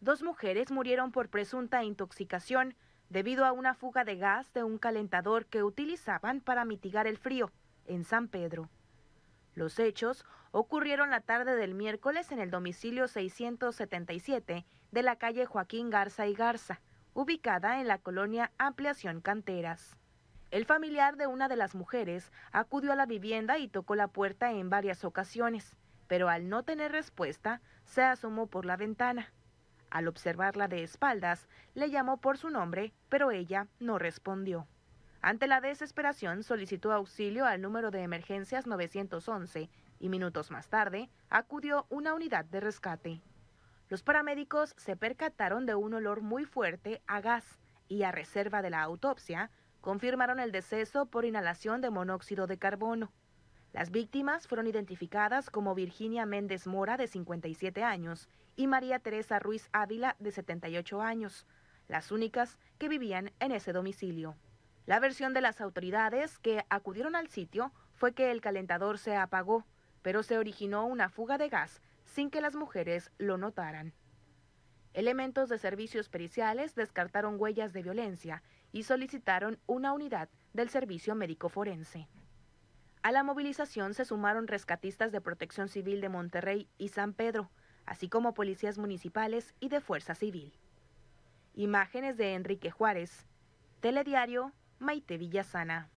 dos mujeres murieron por presunta intoxicación debido a una fuga de gas de un calentador que utilizaban para mitigar el frío en San Pedro. Los hechos ocurrieron la tarde del miércoles en el domicilio 677 de la calle Joaquín Garza y Garza, ubicada en la colonia Ampliación Canteras. El familiar de una de las mujeres acudió a la vivienda y tocó la puerta en varias ocasiones, pero al no tener respuesta, se asomó por la ventana. Al observarla de espaldas, le llamó por su nombre, pero ella no respondió. Ante la desesperación, solicitó auxilio al número de emergencias 911 y minutos más tarde acudió una unidad de rescate. Los paramédicos se percataron de un olor muy fuerte a gas y a reserva de la autopsia, confirmaron el deceso por inhalación de monóxido de carbono. Las víctimas fueron identificadas como Virginia Méndez Mora, de 57 años, y María Teresa Ruiz Ávila, de 78 años, las únicas que vivían en ese domicilio. La versión de las autoridades que acudieron al sitio fue que el calentador se apagó, pero se originó una fuga de gas sin que las mujeres lo notaran. Elementos de servicios periciales descartaron huellas de violencia y solicitaron una unidad del servicio médico forense. A la movilización se sumaron rescatistas de Protección Civil de Monterrey y San Pedro, así como policías municipales y de Fuerza Civil. Imágenes de Enrique Juárez, Telediario, Maite Villasana.